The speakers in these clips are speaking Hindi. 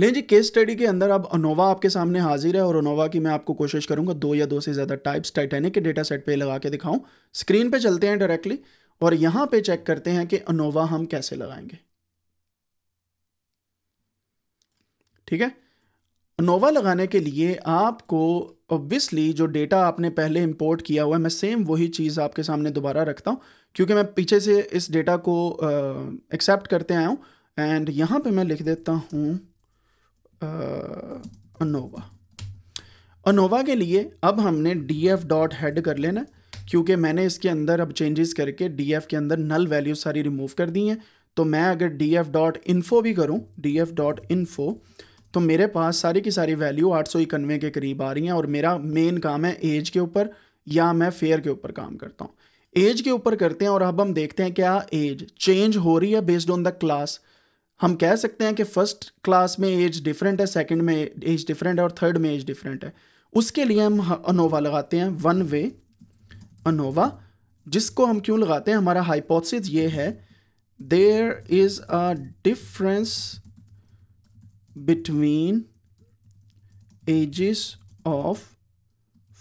लेकिन जी केस स्टडी के अंदर अब अनोवा आपके सामने हाजिर है और अनोवा की मैं आपको कोशिश करूंगा दो या दो से ज़्यादा टाइप्स टाइटेनिक के डेटा सेट पे लगा के दिखाऊं स्क्रीन पे चलते हैं डायरेक्टली और यहां पे चेक करते हैं कि अनोवा हम कैसे लगाएंगे ठीक है अनोवा लगाने के लिए आपको ऑब्वियसली जो डेटा आपने पहले इंपोर्ट किया हुआ है मैं सेम वही चीज़ आपके सामने दोबारा रखता हूं क्योंकि मैं पीछे से इस डेटा को एक्सेप्ट करते आया हूँ एंड यहां पे मैं लिख देता हूं अनोवा अनोवा के लिए अब हमने डी एफ डॉट हेड कर लेना क्योंकि मैंने इसके अंदर अब चेंजेस करके डी एफ के अंदर नल वैल्यू सारी रिमूव कर दी हैं तो मैं अगर डी एफ डॉट इन्फो भी करूँ डी एफ डॉट इन्फो तो मेरे पास सारी की सारी वैल्यू आठ सौ इक्यानवे के करीब आ रही हैं और मेरा मेन काम है एज के ऊपर या मैं फेयर के ऊपर काम करता हूँ एज के ऊपर करते हैं और अब हम देखते हैं क्या एज चेंज हो रही है बेस्ड ऑन द क्लास हम कह सकते हैं कि फर्स्ट क्लास में एज डिफरेंट है सेकंड में एज डिफरेंट है और थर्ड में एज डिफरेंट है उसके लिए हम अनोवा लगाते हैं वन वे अनोवा जिसको हम क्यों लगाते हैं हमारा हाइपोथेसिस ये है there is a difference between ages of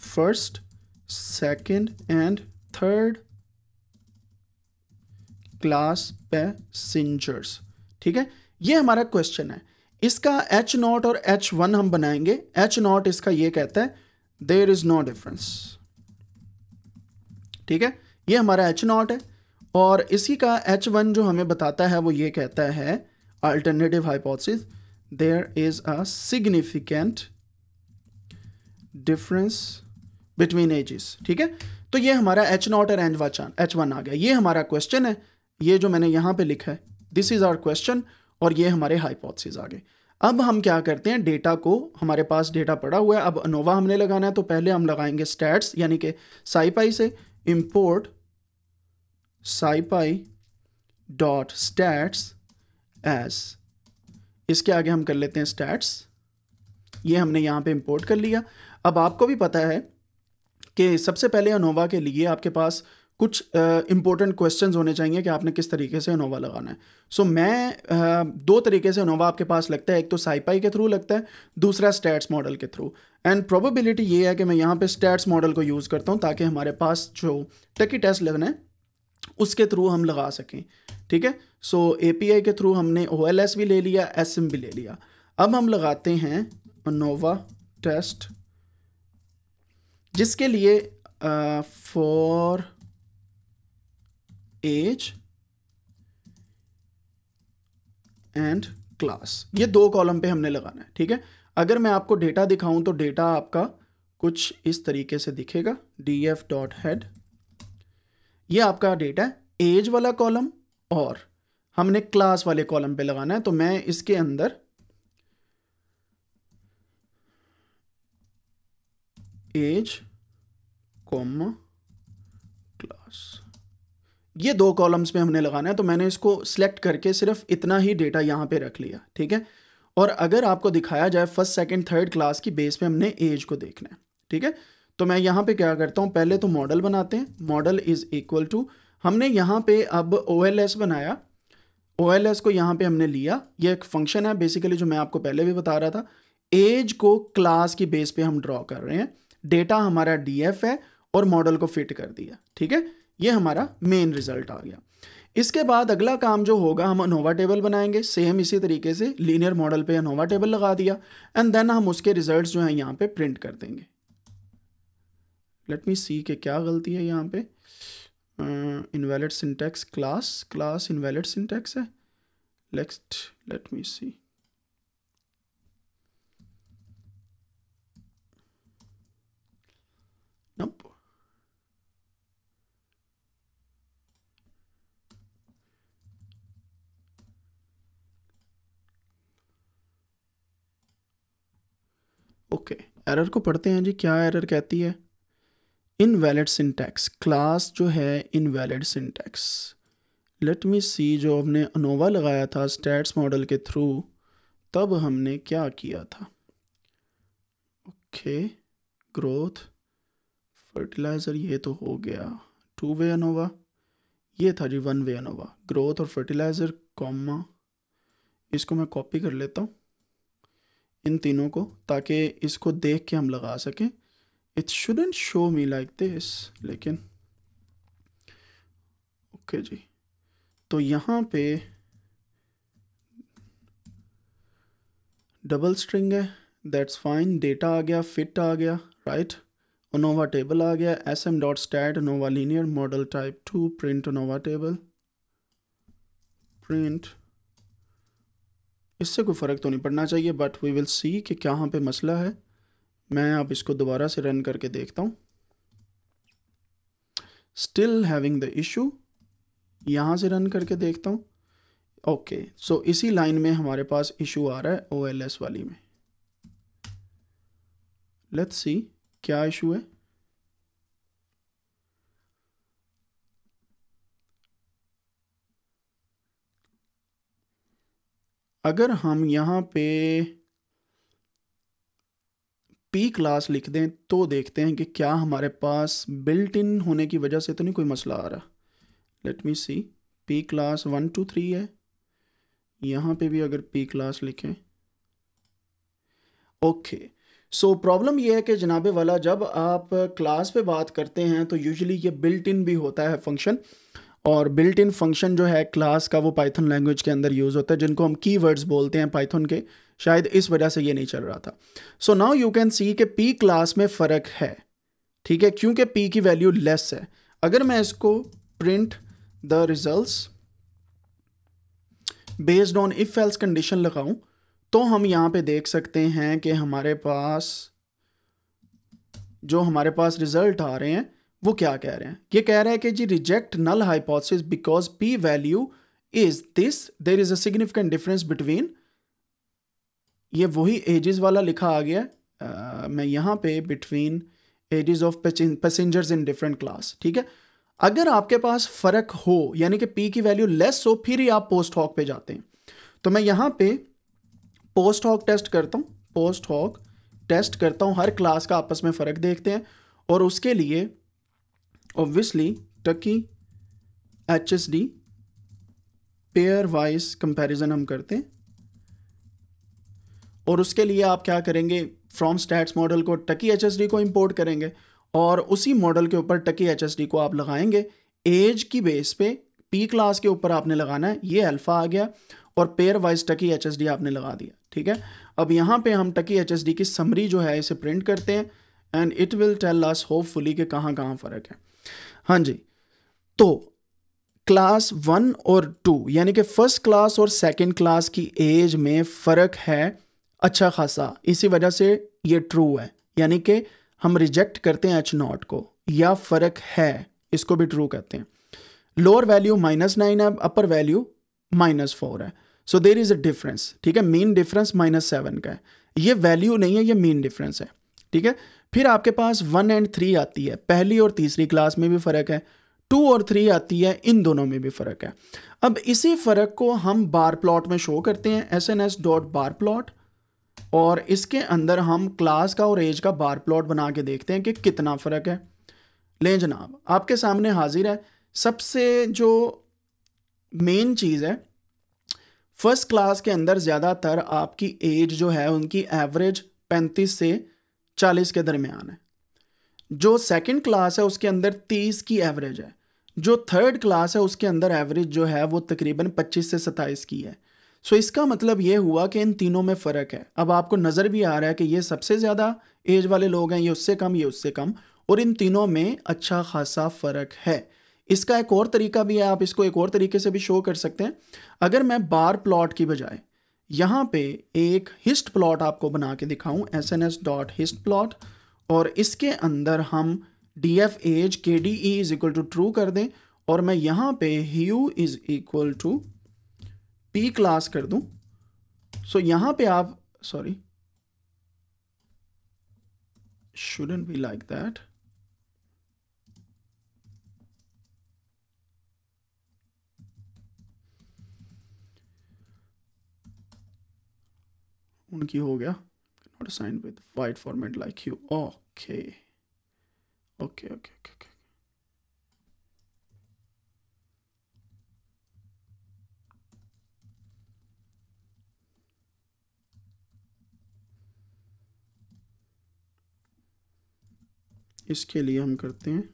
first second and third class passengers ठीक है ये हमारा क्वेश्चन है इसका एच नॉट और एच वन हम बनाएंगे एच नॉट इसका ये कहता है देर इज नो डिफरेंस ठीक है ये हमारा एच नॉट है और इसी का एच वन जो हमें बताता है वो ये कहता है alternative hypothesis there is a significant difference between ages ठीक है तो ये हमारा एच नॉट और एच वन आ गया ये हमारा क्वेश्चन है ये जो मैंने यहां पे लिखा है दिस इज़ आर क्वेश्चन और ये हमारे हाइपोथेसिस आ गए अब हम क्या करते हैं डेटा को हमारे पास डेटा पड़ा हुआ है अब अनोवा हमने लगाना है तो पहले हम लगाएंगे स्टैट्स यानी कि साईपाई से import SciPy dot stats as इसके आगे हम कर लेते हैं स्टैट्स ये हमने यहाँ पे इम्पोर्ट कर लिया अब आपको भी पता है कि सबसे पहले अनोवा के लिए आपके पास कुछ इंपॉर्टेंट uh, क्वेश्चंस होने चाहिए कि आपने किस तरीके से इनोवा लगाना है सो so, मैं uh, दो तरीके से इनोवा आपके पास लगता है एक तो साईपाई के थ्रू लगता है दूसरा स्टैट्स मॉडल के थ्रू एंड प्रोबेबिलिटी ये है कि मैं यहाँ पे स्टैट्स मॉडल को यूज़ करता हूँ ताकि हमारे पास जो टकी टेस्ट लगना है उसके थ्रू हम लगा सकें ठीक है सो ए के थ्रू हमने ओ भी ले लिया एस भी ले लिया अब हम लगाते हैं इनोवा टेस्ट जिसके लिए for uh, age and class ये दो कॉलम पे हमने लगाना है ठीक है अगर मैं आपको डेटा दिखाऊं तो डेटा आपका कुछ इस तरीके से दिखेगा डी एफ डॉट हेड यह आपका डेटा है एज वाला कॉलम और हमने क्लास वाले कॉलम पे लगाना है तो मैं इसके अंदर एज कॉमा क्लास ये दो कॉलम्स में हमने लगाना है तो मैंने इसको सिलेक्ट करके सिर्फ इतना ही डेटा यहाँ पे रख लिया ठीक है और अगर आपको दिखाया जाए फर्स्ट सेकंड थर्ड क्लास की बेस पे हमने एज को देखना है ठीक है तो मैं यहाँ पे क्या करता हूँ पहले तो मॉडल बनाते हैं मॉडल इज़ इक्वल टू हमने यहाँ पे अब ओ बनाया ओ को यहाँ पे हमने लिया ये एक फंक्शन है बेसिकली जो मैं आपको पहले भी बता रहा था एज को क्लास की बेस पे हम ड्रॉ कर रहे हैं डेटा हमारा डी है और मॉडल को फिट कर दिया ठीक है ये हमारा मेन रिजल्ट आ गया इसके बाद अगला काम जो होगा हम अनोवा टेबल बनाएंगे सेम इसी तरीके से लीनियर मॉडल पे अनोवा टेबल लगा दिया एंड देन हम उसके रिजल्ट्स जो हैं यहाँ पे प्रिंट कर देंगे लेट मी सी के क्या गलती है यहाँ पे invalid syntax class class invalid syntax है next let me see okay error को पढ़ते हैं जी क्या एरर कहती है इन वैलिड सिंटैक्स क्लास जो है valid syntax let me see जो हमने अनोवा लगाया था स्टैट्स मॉडल के थ्रू तब हमने क्या किया था ओके ग्रोथ फर्टिलाइज़र ये तो हो गया टू वे अनोवा ये था जी वन वे अनोवा ग्रोथ और फर्टिलाइज़र कॉमा इसको मैं कॉपी कर लेता हूँ इन तीनों को ताकि इसको देख के हम लगा सकें it shouldn't show me like this लेकिन ओके okay जी तो यहाँ पे डबल स्ट्रिंग है दैट्स फाइन डेटा आ गया फिट आ गया राइट ओनोवा टेबल आ गया S M dot stat ANOVA linear model type two print ANOVA table print इससे कोई फ़र्क तो नहीं पड़ना चाहिए बट वी विल सी कि क्या यहाँ पे मसला है मैं अब इसको दोबारा से रन करके देखता हूँ स्टिल हैविंग द इशू यहाँ से रन करके देखता हूँ ओके okay, सो so इसी लाइन में हमारे पास इशू आ रहा है ओ वाली में लेट्स सी क्या इशू है अगर हम यहाँ पे पी क्लास लिख दें तो देखते हैं कि क्या हमारे पास बिल्ट इन होने की वजह से तो नहीं कोई मसला आ रहा let me see P class one two three है यहाँ पे भी अगर पी क्लास लिखें ओके सो प्रॉब्लम ये है कि जनाबे वाला जब आप क्लास पे बात करते हैं तो यूजुअली ये बिल्ट इन भी होता है फंक्शन और बिल्ट इन फंक्शन जो है क्लास का वो पाइथन लैंग्वेज के अंदर यूज़ होता है जिनको हम वर्ड्स बोलते हैं पाइथन के शायद इस वजह से ये नहीं चल रहा था so now you can see कि पी क्लास में फ़र्क है ठीक है क्योंकि पी की वैल्यू लेस है अगर मैं इसको print the result based on if else condition लगाऊं तो हम यहाँ पे देख सकते हैं कि हमारे पास जो हमारे पास रिजल्ट आ रहे हैं वो क्या कह रहे हैं ये कह रहे हैं कि जी reject null hypothesis because P value is this there is a significant difference between ये वही एजेस वाला लिखा आ गया आ, मैं यहां पे between ages of passengers in different class ठीक है अगर आपके पास फ़र्क हो यानी कि पी की वैल्यू लेस हो फिर ही आप पोस्ट हॉक पे जाते हैं तो मैं यहां पे पोस्ट हॉक टेस्ट करता हूँ पोस्ट हॉक टेस्ट करता हूँ हर क्लास का आपस में फ़र्क देखते हैं और उसके लिए Obviously, Turkey H S D pairwise comparison हम करते हैं और उसके लिए आप क्या करेंगे फ्रॉम स्टैट्स मॉडल को टकी एच को इम्पोर्ट करेंगे और उसी मॉडल के ऊपर टकी एच को आप लगाएंगे एज की बेस पे पी क्लास के ऊपर आपने लगाना है ये अल्फ़ा आ गया और पेयर वाइज टकी एच आपने लगा दिया ठीक है अब यहाँ पे हम टकी एच की समरी जो है इसे प्रिंट करते हैं and it will tell us fully कि कहाँ कहाँ फ़र्क है हाँ जी तो क्लास वन और टू यानी कि फर्स्ट क्लास और सेकंड क्लास की एज में फ़र्क है अच्छा खासा इसी वजह से ये ट्रू है यानी कि हम रिजेक्ट करते हैं एच नॉट को या फ़र्क है इसको भी ट्रू कहते हैं लोअर वैल्यू माइनस नाइन है अपर वैल्यू माइनस फोर है सो देर इज़ अ डिफरेंस ठीक है मेन डिफरेंस माइनस सेवन का है ये वैल्यू नहीं है ये मेन डिफरेंस है ठीक है फिर आपके पास वन एंड थ्री आती है पहली और तीसरी क्लास में भी फ़र्क है टू और थ्री आती है इन दोनों में भी फ़र्क है अब इसी फ़र्क को हम बार प्लॉट में शो करते हैं S N S dot bar plot और इसके अंदर हम क्लास का और एज का बार प्लॉट बना के देखते हैं कि कितना फ़र्क है लें जनाब आपके सामने हाजिर है सबसे जो मेन चीज़ है फर्स्ट क्लास के अंदर ज़्यादातर आपकी एज जो है उनकी एवरेज पैंतीस से चालीस के दरमियान है जो सेकंड क्लास है उसके अंदर तीस की एवरेज है जो थर्ड क्लास है उसके अंदर एवरेज जो है वो तकरीबन पच्चीस से सत्ताईस की है सो इसका मतलब ये हुआ कि इन तीनों में फ़र्क है अब आपको नज़र भी आ रहा है कि ये सबसे ज़्यादा एज वाले लोग हैं ये उससे कम ये उससे कम और इन तीनों में अच्छा खासा फ़र्क है इसका एक और तरीका भी है आप इसको एक और तरीके से भी शो कर सकते हैं अगर मैं बार प्लॉट की बजाय यहाँ पे एक हिस्ट प्लॉट आपको बना के दिखाऊँ S N S dot hist plot और इसके अंदर हम D F age K D E is equal to true कर दें और मैं यहाँ पे hue is equal to P class कर दूँ सो so यहाँ पे आप sorry shouldn't be like that उनकी हो गया not sign with white format like you okay okay okay okay इसके लिए हम करते हैं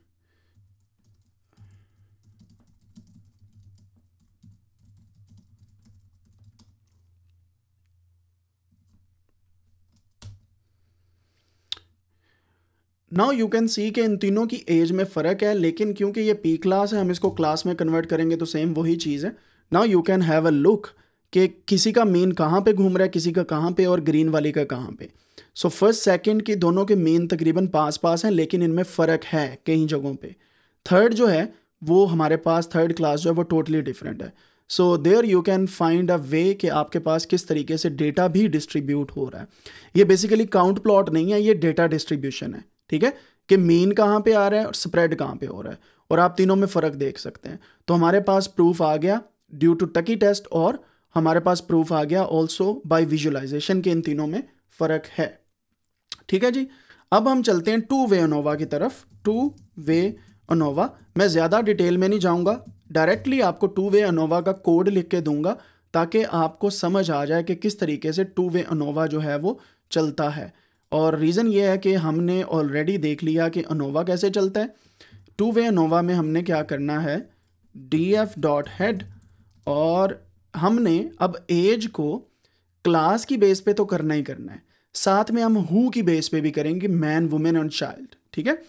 नाउ यू कैन सी के इन तीनों की एज में फ़र्क है लेकिन क्योंकि ये पी क्लास है हम इसको क्लास में कन्वर्ट करेंगे तो सेम वही चीज़ है now you can have a look कि किसी का मेन कहाँ पे घूम रहा है किसी का कहाँ पे और ग्रीन वाली का कहाँ पे सो फर्स्ट सेकंड की दोनों के मेन तकरीबन पास पास हैं लेकिन इनमें फ़र्क है कई जगहों पे थर्ड जो है वो हमारे पास थर्ड क्लास जो है वो टोटली डिफरेंट है so there you can find a way कि आपके पास किस तरीके से डेटा भी डिस्ट्रीब्यूट हो रहा है ये बेसिकली काउंट प्लॉट नहीं है ये डेटा डिस्ट्रीब्यूशन है ठीक है कि मीन कहाँ पे आ रहा है और स्प्रेड कहाँ पे हो रहा है और आप तीनों में फ़र्क देख सकते हैं तो हमारे पास प्रूफ आ गया ड्यू टू टकी टेस्ट और हमारे पास प्रूफ आ गया ऑल्सो बाई विजुअलाइजेशन के इन तीनों में फ़र्क है ठीक है जी अब हम चलते हैं टू वे अनोवा की तरफ टू वे अनोवा मैं ज़्यादा डिटेल में नहीं जाऊँगा डायरेक्टली आपको टू वे अनोवा का कोड लिख के दूंगा ताकि आपको समझ आ जाए कि किस तरीके से टू वे अनोवा जो है वो चलता है और रीज़न ये है कि हमने ऑलरेडी देख लिया कि अनोवा कैसे चलता है टू वे अनोवा में हमने क्या करना है डी एफ डॉट हेड और हमने अब एज को क्लास की बेस पे तो करना ही करना है साथ में हम हु की बेस पे भी करेंगे मैन वुमेन एंड चाइल्ड ठीक है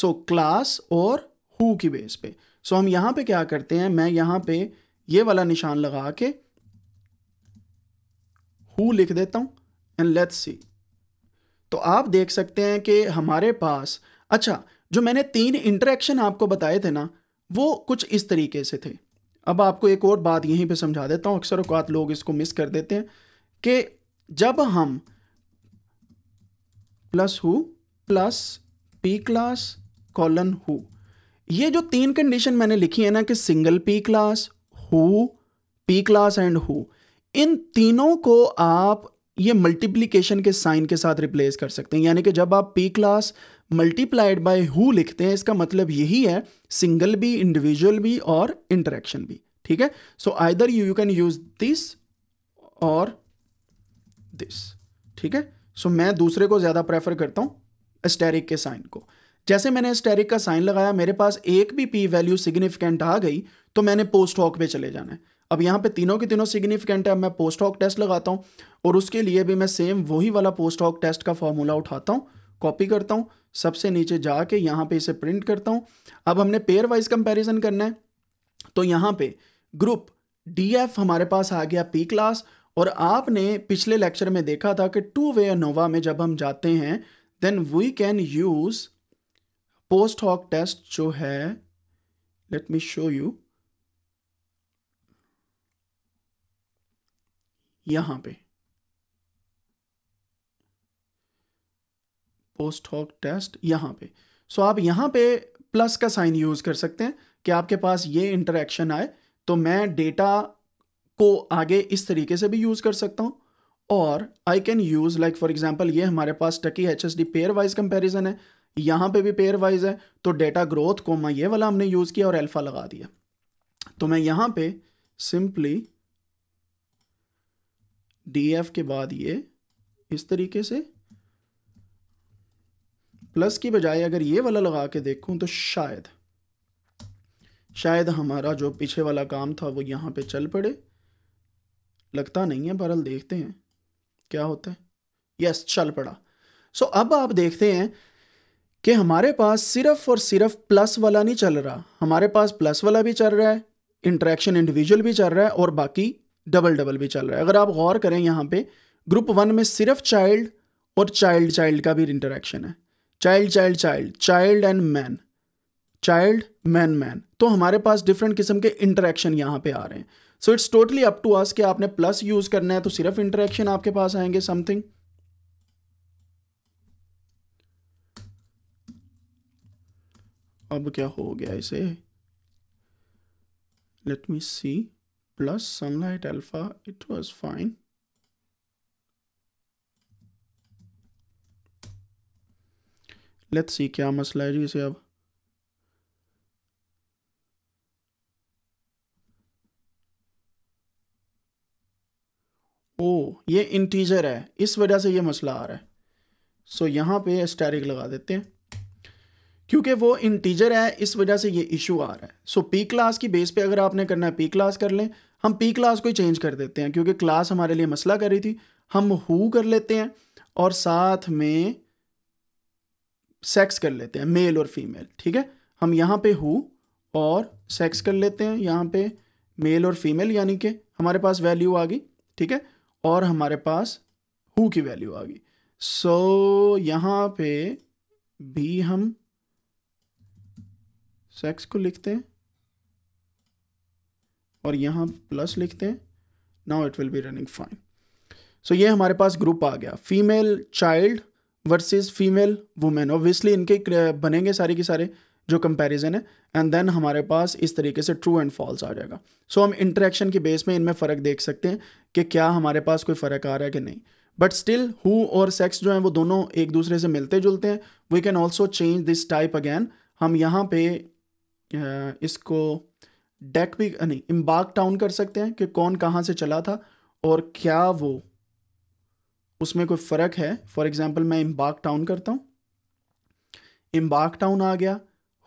सो क्लास और हु की बेस पे सो so, हम यहाँ पे क्या करते हैं मैं यहाँ पे ये वाला निशान लगा के हु लिख देता हूँ एंड लेट्स सी तो आप देख सकते हैं कि हमारे पास अच्छा जो मैंने तीन इंटरेक्शन आपको बताए थे ना वो कुछ इस तरीके से थे अब आपको एक और बात यहीं पे समझा देता हूँ अक्सर अकात लोग इसको मिस कर देते हैं कि जब हम plus hue plus P class colon hue ये जो तीन कंडीशन मैंने लिखी है ना कि single P class hue P class and hue इन तीनों को आप ये मल्टीप्लीकेशन के साइन के साथ रिप्लेस कर सकते हैं यानी कि जब आप P class multiplied by hue लिखते हैं इसका मतलब यही है सिंगल भी इंडिविजुअल भी और इंटरेक्शन भी ठीक है so either you you can use this और दिस ठीक है सो मैं दूसरे को ज़्यादा प्रेफर करता हूं एस्टेरिक के साइन को जैसे मैंने स्टेरिक का साइन लगाया मेरे पास एक भी पी वैल्यू सिग्निफिकेंट आ गई तो मैंने पोस्ट हॉक पे चले जाना है अब यहाँ पे तीनों के तीनों सिग्निफिकेंट है अब मैं पोस्ट हॉक टेस्ट लगाता हूँ और उसके लिए भी मैं सेम वही वाला पोस्ट हॉक टेस्ट का फॉर्मूला उठाता हूँ कॉपी करता हूँ सबसे नीचे जाके यहाँ पे इसे प्रिंट करता हूँ अब हमने पेयर वाइज कंपेरिजन करना है तो यहाँ पे ग्रुप डी हमारे पास आ गया पी क्लास और आपने पिछले लेक्चर में देखा था कि टू वे अनोवा में जब हम जाते हैं then we can use post hoc test जो है लेट मी शो यू यहां पे पोस्ट हॉक टेस्ट यहां पे सो आप यहां पे प्लस का साइन यूज कर सकते हैं कि आपके पास ये इंटरेक्शन आए तो मैं डेटा को आगे इस तरीके से भी यूज कर सकता हूं और I can use like for example ये हमारे पास Tukey H S D pairwise comparison है यहाँ पे भी पेयर वाइज है तो डेटा ग्रोथ कोमा ये वाला हमने यूज़ किया और एल्फा लगा दिया तो मैं यहां पे सिंपली डी एफ के बाद ये इस तरीके से प्लस की बजाय अगर ये वाला लगा के देखूं तो शायद शायद हमारा जो पीछे वाला काम था वो यहाँ पे चल पड़े लगता नहीं है बहरल देखते हैं क्या होता है यस चल पड़ा सो so, अब आप देखते हैं कि हमारे पास सिर्फ और सिर्फ प्लस वाला नहीं चल रहा हमारे पास प्लस वाला भी चल रहा है इंट्रैक्शन इंडिविजुअल भी चल रहा है और बाकी डबल डबल भी चल रहा है अगर आप गौर करें यहाँ पे ग्रुप वन में सिर्फ चाइल्ड और चाइल्ड चाइल्ड का भी इंटरेक्शन है child child child child and man child man man तो हमारे पास डिफरेंट किस्म के इंटरेक्शन यहाँ पे आ रहे हैं so it's totally up to us कि आपने प्लस यूज करना है तो सिर्फ इंटरेक्शन आपके पास आएंगे समथिंग अब क्या हो गया इसे let me see plus sunlight alpha, it was fine. Let's see क्या मसला है जी ab. अब ओ ये इंटीजर है इस वजह से ये मसला आ रहा है सो so, यहाँ पे स्टैरिक लगा देते हैं क्योंकि वो इंटीजर है इस वजह से ये इशू आ रहा है सो पी क्लास की बेस पे अगर आपने करना है पी क्लास कर लें हम पी क्लास को ही चेंज कर देते हैं क्योंकि क्लास हमारे लिए मसला कर रही थी हम हु कर लेते हैं और साथ में सेक्स कर लेते हैं मेल और फीमेल ठीक है हम यहाँ पे हु और सेक्स कर लेते हैं यहाँ पे मेल और फीमेल यानी कि हमारे पास वैल्यू आ गई ठीक है और हमारे पास हु की वैल्यू आ गई सो so, यहाँ पे भी हम सेक्स को लिखते हैं और यहाँ प्लस लिखते हैं now it will be running fine so ये हमारे पास ग्रुप आ गया female child versus female women obviously इनके बनेंगे सारे के सारे जो कंपैरिजन है एंड देन हमारे पास इस तरीके से ट्रू एंड फॉल्स आ जाएगा सो so, हम इंटरेक्शन के बेस में इनमें फ़र्क देख सकते हैं कि क्या हमारे पास कोई फ़र्क आ रहा है कि नहीं बट स्टिल हु और सेक्स जो है वो दोनों एक दूसरे से मिलते जुलते हैं we can also change this type again हम यहाँ पे इसको डेक भी नहीं इम्बाक डाउन कर सकते हैं कि कौन कहाँ से चला था और क्या वो उसमें कोई फ़र्क है फॉर एग्ज़ाम्पल मैं इम्बाक डाउन करता हूँ इम्बाक डाउन आ गया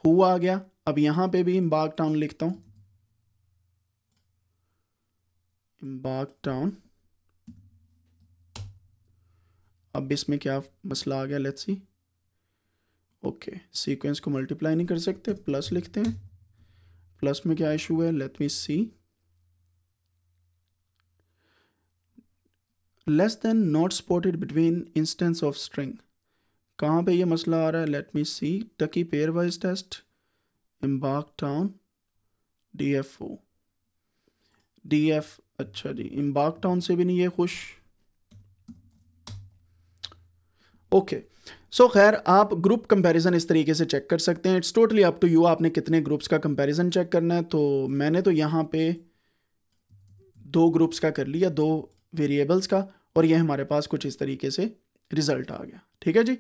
हु आ गया अब यहाँ पे भी इम्बाक डाउन लिखता हूँ इम्बाक डाउन अब इसमें क्या मसला आ गया लेट्स सी ओके सीक्वेंस को मल्टीप्लाई नहीं कर सकते प्लस लिखते हैं प्लस में क्या इशू है let me see less then not spotted between instance of string कहाँ पे ये मसला आ रहा है let me see Tukey pairwise test इम्बाक टाउन D F O D F अच्छा जी इम्बाक टाउन से भी नहीं है खुश ओके सो so, खैर आप ग्रुप कंपैरिजन इस तरीके से चेक कर सकते हैं it's totally up to you आपने कितने ग्रुप्स का कंपैरिजन चेक करना है तो मैंने तो यहाँ पे दो ग्रुप्स का कर लिया दो वेरिएबल्स का और ये हमारे पास कुछ इस तरीके से रिज़ल्ट आ गया ठीक है जी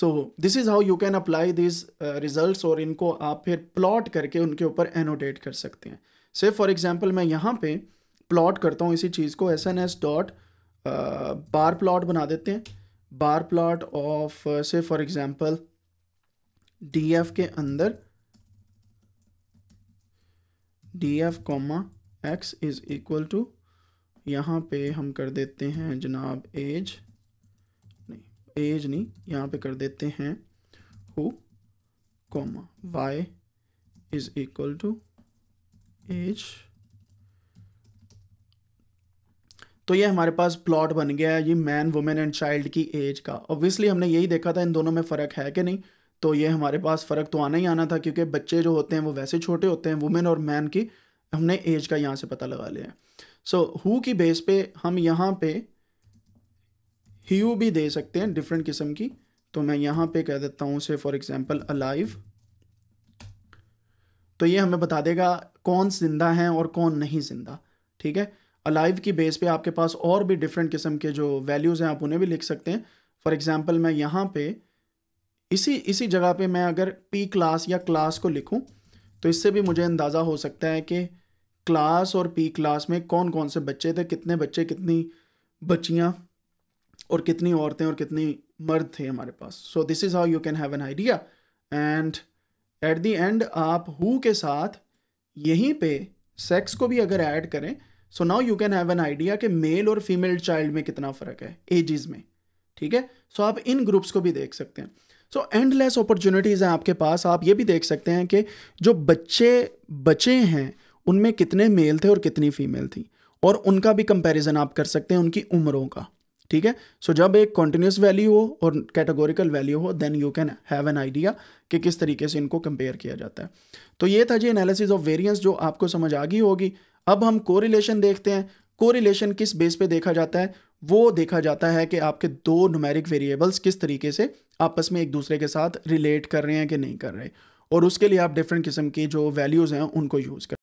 so this is how you can apply this result और इनको आप फिर प्लॉट करके उनके ऊपर एनोटेट कर सकते हैं से फॉर एग्ज़ाम्पल मैं यहाँ पर प्लॉट करता हूँ इसी चीज़ को S N S dot bar plot बना देते हैं बार प्लॉट ऑफ से फॉर एग्जांपल डीएफ के अंदर DF comma X is equal to यहाँ पे हम कर देते हैं जनाब एज नहीं एज नहीं यहाँ पे कर देते हैं hue comma Y is equal to age तो ये हमारे पास प्लॉट बन गया है ये मैन वुमेन एंड चाइल्ड की एज का ऑब्वियसली हमने यही देखा था इन दोनों में फ़र्क है कि नहीं तो ये हमारे पास फ़र्क तो आना ही आना था क्योंकि बच्चे जो होते हैं वो वैसे छोटे होते हैं वुमेन और मैन की हमने एज का यहाँ से पता लगा लिया है सो हु की बेस पे हम यहाँ पे ह्यू भी दे सकते हैं डिफरेंट किस्म की तो मैं यहाँ पे कह देता हूँ से फॉर एग्जाम्पल अलाइव तो ये हमें बता देगा कौन जिंदा है और कौन नहीं जिंदा ठीक है अलाइव की बेस पे आपके पास और भी डिफरेंट किस्म के जो वैल्यूज़ हैं आप उन्हें भी लिख सकते हैं फॉर एग्ज़ाम्पल मैं यहाँ पे इसी इसी जगह पे मैं अगर पी क्लास या क्लास को लिखूँ तो इससे भी मुझे अंदाज़ा हो सकता है कि क्लास और पी क्लास में कौन कौन से बच्चे थे कितने बच्चे कितनी बच्चियाँ और कितनी औरतें और कितनी मर्द थे हमारे पास so this is how you can have an idea and at the end आप हु के साथ यहीं पे सेक्स को भी अगर ऐड करें so now you can have an idea कि मेल और फीमेल चाइल्ड में कितना फ़र्क है एजिस में ठीक है सो so, आप इन ग्रुप्स को भी देख सकते हैं सो एंडलेस अपॉर्चुनिटीज़ हैं आपके पास आप ये भी देख सकते हैं कि जो बच्चे बचे हैं उनमें कितने मेल थे और कितनी फीमेल थी और उनका भी कंपैरिजन आप कर सकते हैं उनकी उम्रों का ठीक है सो so, जब एक कॉन्टीन्यूस वैल्यू हो और कैटेगोरिकल वैल्यू हो then you can have an idea कि किस तरीके से इनको कंपेयर किया जाता है तो ये था जी एनालिसिस ऑफ वेरियंस जो आपको समझ आ गई होगी अब हम कोरिलेशन देखते हैं कोरिलेशन किस बेस पे देखा जाता है वो देखा जाता है कि आपके दो नुमेरिक वेरिएबल्स किस तरीके से आपस में एक दूसरे के साथ रिलेट कर रहे हैं कि नहीं कर रहे और उसके लिए आप डिफरेंट किस्म की जो वैल्यूज़ हैं उनको यूज़ कर